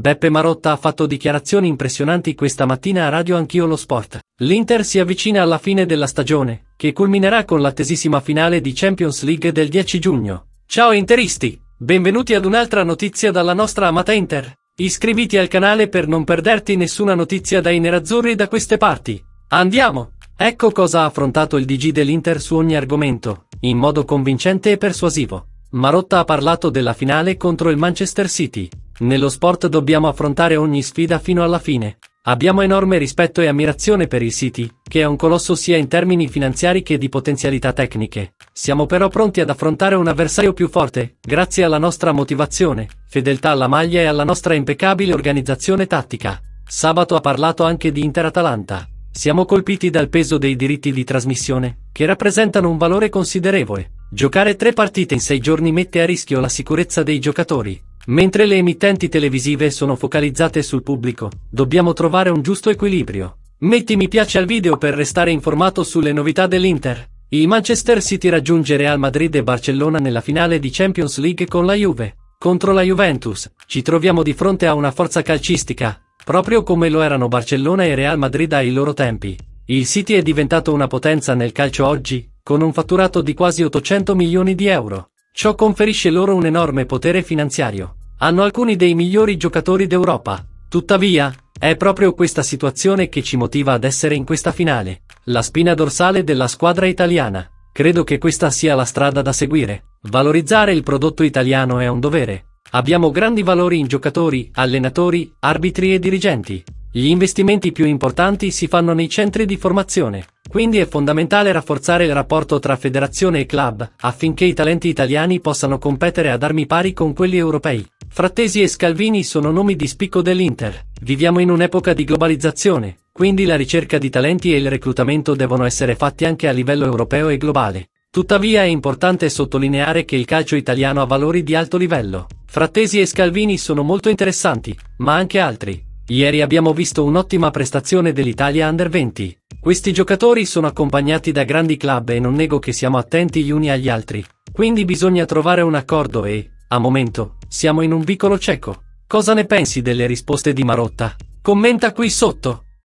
Beppe Marotta ha fatto dichiarazioni impressionanti questa mattina a Radio Anch'io lo Sport. L'Inter si avvicina alla fine della stagione, che culminerà con l'attesissima finale di Champions League del 10 giugno. Ciao interisti! Benvenuti ad un'altra notizia dalla nostra amata Inter. Iscriviti al canale per non perderti nessuna notizia dai nerazzurri da queste parti. Andiamo! Ecco cosa ha affrontato il DG dell'Inter su ogni argomento, in modo convincente e persuasivo. Marotta ha parlato della finale contro il Manchester City, nello sport dobbiamo affrontare ogni sfida fino alla fine. Abbiamo enorme rispetto e ammirazione per il City, che è un colosso sia in termini finanziari che di potenzialità tecniche. Siamo però pronti ad affrontare un avversario più forte, grazie alla nostra motivazione, fedeltà alla maglia e alla nostra impeccabile organizzazione tattica. Sabato ha parlato anche di Inter-Atalanta. Siamo colpiti dal peso dei diritti di trasmissione, che rappresentano un valore considerevole. Giocare tre partite in sei giorni mette a rischio la sicurezza dei giocatori, Mentre le emittenti televisive sono focalizzate sul pubblico, dobbiamo trovare un giusto equilibrio. Metti mi piace al video per restare informato sulle novità dell'Inter. Il Manchester City raggiunge Real Madrid e Barcellona nella finale di Champions League con la Juve. Contro la Juventus, ci troviamo di fronte a una forza calcistica, proprio come lo erano Barcellona e Real Madrid ai loro tempi. Il City è diventato una potenza nel calcio oggi, con un fatturato di quasi 800 milioni di euro. Ciò conferisce loro un enorme potere finanziario. Hanno alcuni dei migliori giocatori d'Europa. Tuttavia, è proprio questa situazione che ci motiva ad essere in questa finale. La spina dorsale della squadra italiana. Credo che questa sia la strada da seguire. Valorizzare il prodotto italiano è un dovere. Abbiamo grandi valori in giocatori, allenatori, arbitri e dirigenti. Gli investimenti più importanti si fanno nei centri di formazione. Quindi è fondamentale rafforzare il rapporto tra federazione e club, affinché i talenti italiani possano competere ad armi pari con quelli europei. Frattesi e Scalvini sono nomi di spicco dell'Inter. Viviamo in un'epoca di globalizzazione, quindi la ricerca di talenti e il reclutamento devono essere fatti anche a livello europeo e globale. Tuttavia è importante sottolineare che il calcio italiano ha valori di alto livello. Frattesi e Scalvini sono molto interessanti, ma anche altri. Ieri abbiamo visto un'ottima prestazione dell'Italia Under 20 questi giocatori sono accompagnati da grandi club e non nego che siamo attenti gli uni agli altri, quindi bisogna trovare un accordo e, a momento, siamo in un vicolo cieco. Cosa ne pensi delle risposte di Marotta? Commenta qui sotto.